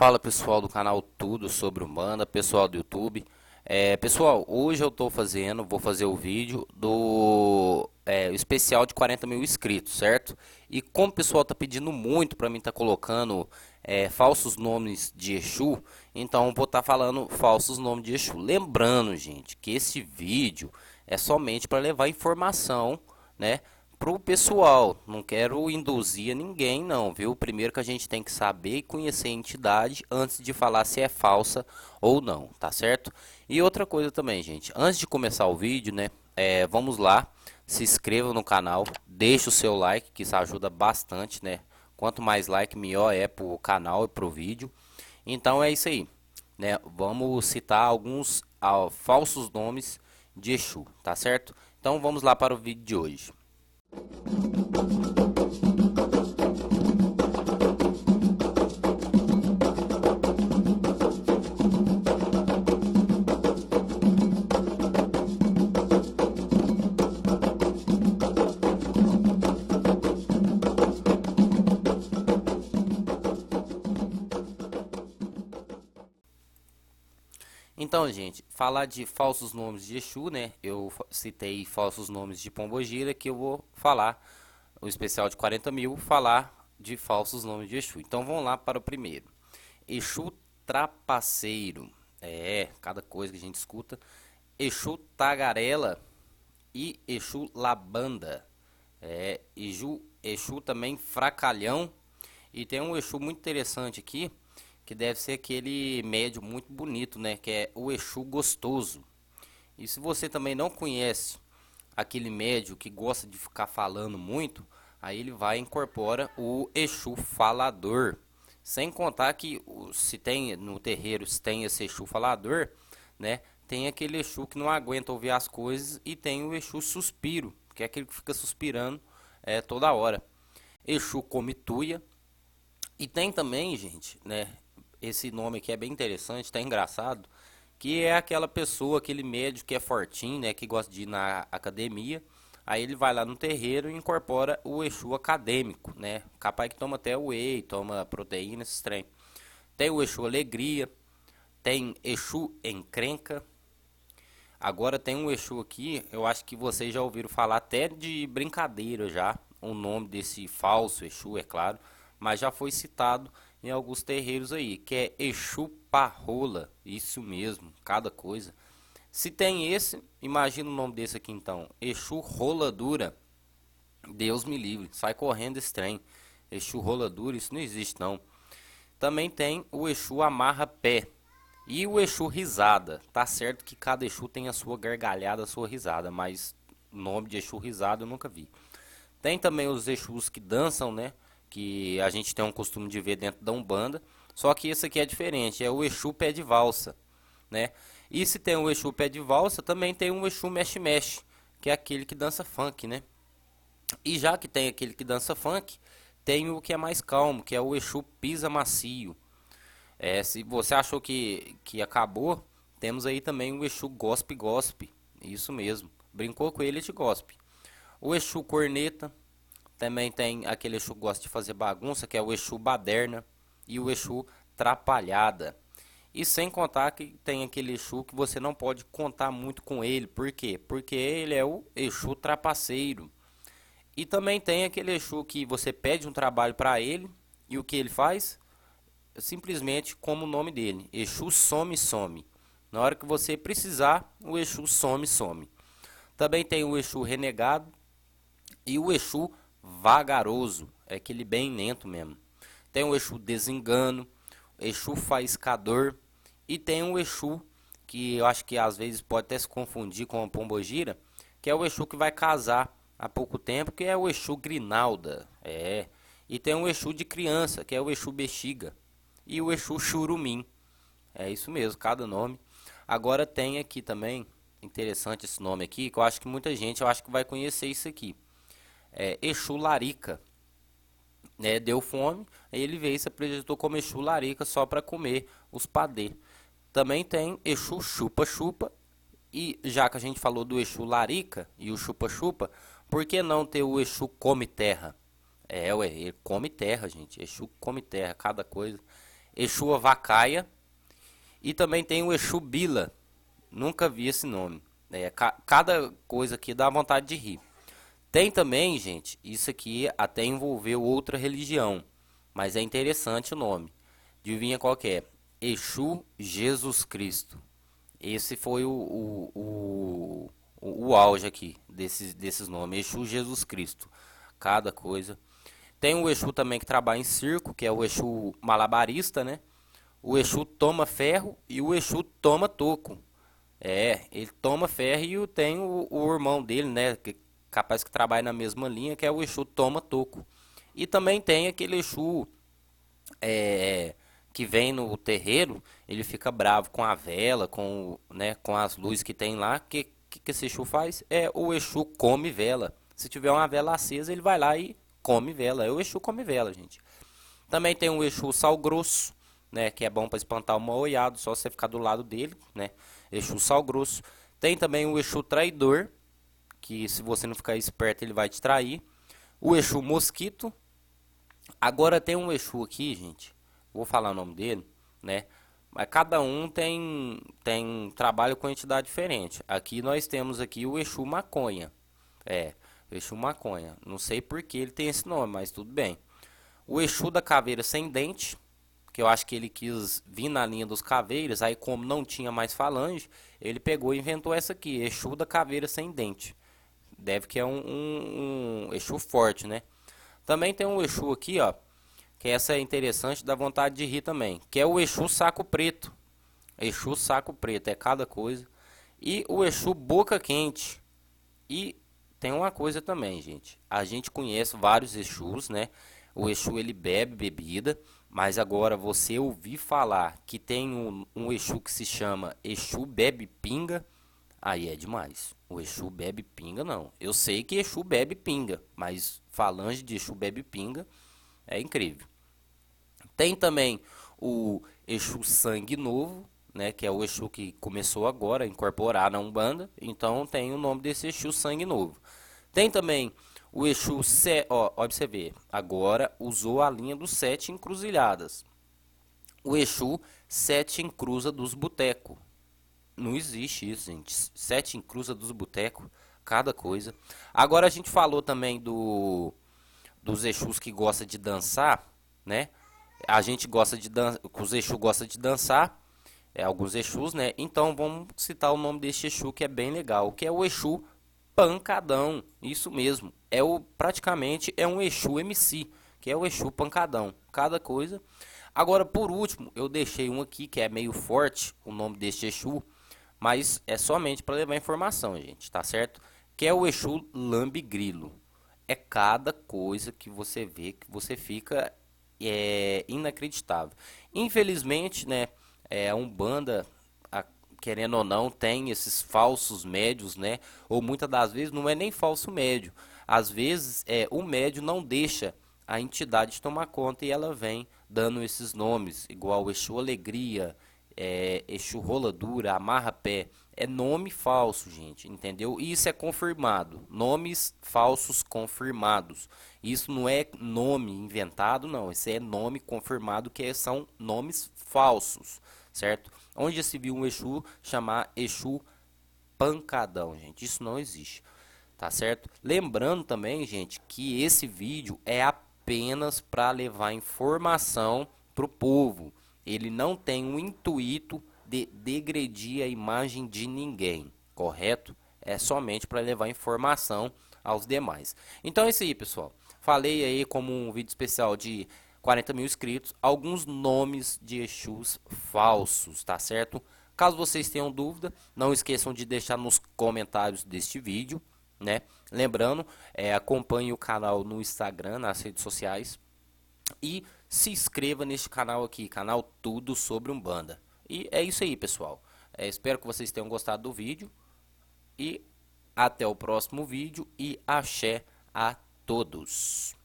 Fala pessoal do canal Tudo Sobre Humana, pessoal do YouTube. É, pessoal, hoje eu estou fazendo, vou fazer o vídeo do é, especial de 40 mil inscritos, certo? E como o pessoal está pedindo muito para mim estar tá colocando é, falsos nomes de Exu, então vou estar tá falando falsos nomes de Exu. Lembrando, gente, que esse vídeo é somente para levar informação, né? pro pessoal, não quero induzir ninguém não, viu? Primeiro que a gente tem que saber e conhecer a entidade antes de falar se é falsa ou não, tá certo? E outra coisa também, gente, antes de começar o vídeo, né, é, vamos lá, se inscreva no canal, deixe o seu like, que isso ajuda bastante, né? Quanto mais like, melhor é pro canal e pro vídeo. Então é isso aí, né? Vamos citar alguns ah, falsos nomes de Exu, tá certo? Então vamos lá para o vídeo de hoje. Thank you. Então, gente, falar de falsos nomes de Exu, né? Eu citei falsos nomes de Pombogira, que eu vou falar, o especial de 40 mil, falar de falsos nomes de Exu. Então, vamos lá para o primeiro. Exu trapaceiro. É, cada coisa que a gente escuta. Exu tagarela e Exu labanda. É, Exu, Exu também fracalhão. E tem um Exu muito interessante aqui, que deve ser aquele médio muito bonito, né? Que é o Exu Gostoso. E se você também não conhece aquele médio que gosta de ficar falando muito, aí ele vai e incorpora o Exu Falador. Sem contar que se tem no terreiro, se tem esse Exu Falador, né? Tem aquele Exu que não aguenta ouvir as coisas e tem o Exu Suspiro, que é aquele que fica suspirando é, toda hora. Exu Comituia. E tem também, gente, né? esse nome aqui é bem interessante, tá engraçado, que é. é aquela pessoa, aquele médico que é fortinho, né, que gosta de ir na academia, aí ele vai lá no terreiro e incorpora o Exu acadêmico, né, capaz que toma até whey, toma proteína, esses trem. Tem o Exu alegria, tem Exu encrenca, agora tem um Exu aqui, eu acho que vocês já ouviram falar até de brincadeira já, o nome desse falso Exu, é claro, mas já foi citado em alguns terreiros aí, que é Exu Parrola, isso mesmo, cada coisa. Se tem esse, imagina o nome desse aqui então, Exu Rola Dura. Deus me livre, sai correndo esse trem. Exu Rola Dura, isso não existe não. Também tem o Exu Amarra Pé e o Exu Risada. Tá certo que cada Exu tem a sua gargalhada, a sua risada, mas nome de Exu Risada eu nunca vi. Tem também os Exus que dançam, né? que a gente tem um costume de ver dentro da Umbanda. Só que esse aqui é diferente, é o Exu pé de valsa, né? E se tem o Exu pé de valsa, também tem um Exu mexe-mexe, que é aquele que dança funk, né? E já que tem aquele que dança funk, tem o que é mais calmo, que é o Exu pisa macio. É, se você achou que, que acabou, temos aí também o Exu gospe-gospe, isso mesmo. Brincou com ele, de gospe. O Exu corneta, também tem aquele Exu que gosta de fazer bagunça, que é o Exu Baderna e o Exu Trapalhada. E sem contar que tem aquele Exu que você não pode contar muito com ele. Por quê? Porque ele é o Exu Trapaceiro. E também tem aquele Exu que você pede um trabalho para ele e o que ele faz? Simplesmente como o nome dele: Exu Some Some. Na hora que você precisar, o Exu some, some. Também tem o Exu renegado e o Exu vagaroso, é aquele bem lento mesmo. Tem o Exu desengano, Exu faiscador e tem o Exu que eu acho que às vezes pode até se confundir com a pombogira, que é o Exu que vai casar há pouco tempo, que é o Exu grinalda. É. E tem o Exu de criança, que é o Exu bexiga, e o Exu churumim. É isso mesmo, cada nome. Agora tem aqui também, interessante esse nome aqui, que eu acho que muita gente eu acho que vai conhecer isso aqui é, Exu Larica. É, deu fome, aí ele veio e se apresentou como Exu Larica só para comer os padê. Também tem Exu Chupa Chupa, e já que a gente falou do Exu Larica e o Chupa Chupa, por que não ter o Exu Come Terra? É, ué, ele come terra, gente. Exu come terra, cada coisa. Exu Avacaia. E também tem o Exu Bila. Nunca vi esse nome. É, ca cada coisa aqui dá vontade de rir. Tem também, gente, isso aqui até envolveu outra religião, mas é interessante o nome. Adivinha qual que é? Exu Jesus Cristo. Esse foi o, o, o, o auge aqui desses, desses nomes. Exu Jesus Cristo. Cada coisa. Tem o Exu também que trabalha em circo, que é o Exu malabarista, né? O Exu toma ferro e o Exu toma toco. É, ele toma ferro e tem o, o irmão dele, né? capaz que trabalhe na mesma linha, que é o Exu Toma Toco. E também tem aquele Exu é, que vem no terreiro, ele fica bravo com a vela, com, né, com as luzes que tem lá. O que, que, que esse Exu faz? É o Exu come vela. Se tiver uma vela acesa, ele vai lá e come vela. É o Exu come vela, gente. Também tem o Exu Sal Grosso, né, que é bom para espantar o maoiado, só você ficar do lado dele, né? Exu Sal Grosso. Tem também o Exu Traidor, que se você não ficar esperto ele vai te trair. O Exu Mosquito. Agora tem um Exu aqui, gente. Vou falar o nome dele, né? Mas cada um tem tem trabalho com entidade diferente. Aqui nós temos aqui o Exu Maconha. É, Exu Maconha. Não sei por que ele tem esse nome, mas tudo bem. O Exu da Caveira Sem Dente, que eu acho que ele quis vir na linha dos caveiras, aí como não tinha mais falange, ele pegou e inventou essa aqui, Exu da Caveira Sem Dente. Deve que é um, um, um Exu forte, né? Também tem um Exu aqui, ó. Que essa é interessante, dá vontade de rir também. Que é o Exu Saco Preto. Exu Saco Preto, é cada coisa. E o Exu Boca Quente. E tem uma coisa também, gente. A gente conhece vários Exus, né? O Exu ele bebe bebida, mas agora você ouvir falar que tem um, um Exu que se chama Exu Bebe Pinga Aí é demais. O Exu bebe pinga, não. Eu sei que Exu bebe pinga, mas falange de Exu bebe pinga é incrível. Tem também o Exu Sangue Novo, né, que é o Exu que começou agora a incorporar na Umbanda, então tem o nome desse Exu Sangue Novo. Tem também o Exu, se, ó, observe, agora usou a linha dos sete encruzilhadas. O Exu Sete Encruza dos Botecos. Não existe isso, gente. Sete cruza dos botecos, cada coisa. Agora a gente falou também do dos Exus que gosta de dançar, né? A gente gosta de dançar, os Exus gosta de dançar, é, alguns Exus, né? Então vamos citar o nome deste Exu que é bem legal, que é o Exu Pancadão. Isso mesmo. É o praticamente é um Exu MC, que é o Exu Pancadão. Cada coisa. Agora, por último, eu deixei um aqui que é meio forte, o nome deste Exu, mas é somente para levar informação, gente, tá certo? Que é o Exu Lambigrilo. É cada coisa que você vê que você fica é, inacreditável. Infelizmente, né, é, a Umbanda, querendo ou não, tem esses falsos médios, né? Ou muitas das vezes não é nem falso médio. Às vezes é, o médio não deixa a entidade tomar conta e ela vem dando esses nomes, igual Exu Alegria, é, Exu Rola Dura, Amarra Pé. É nome falso, gente, entendeu? Isso é confirmado. Nomes falsos confirmados. Isso não é nome inventado, não. Isso é nome confirmado, que é, são nomes falsos, certo? Onde já se viu um Exu chamar Exu Pancadão, gente? Isso não existe, tá certo? Lembrando também, gente, que esse vídeo é apenas para levar informação para o povo ele não tem o intuito de degredir a imagem de ninguém, correto? É somente para levar informação aos demais. Então é isso aí, pessoal. Falei aí como um vídeo especial de 40 mil inscritos, alguns nomes de Exus falsos, tá certo? Caso vocês tenham dúvida, não esqueçam de deixar nos comentários deste vídeo, né? Lembrando, é, acompanhe o canal no Instagram, nas redes sociais e se inscreva neste canal aqui, canal Tudo Sobre Umbanda. E é isso aí, pessoal. É, espero que vocês tenham gostado do vídeo. E até o próximo vídeo. E axé a todos.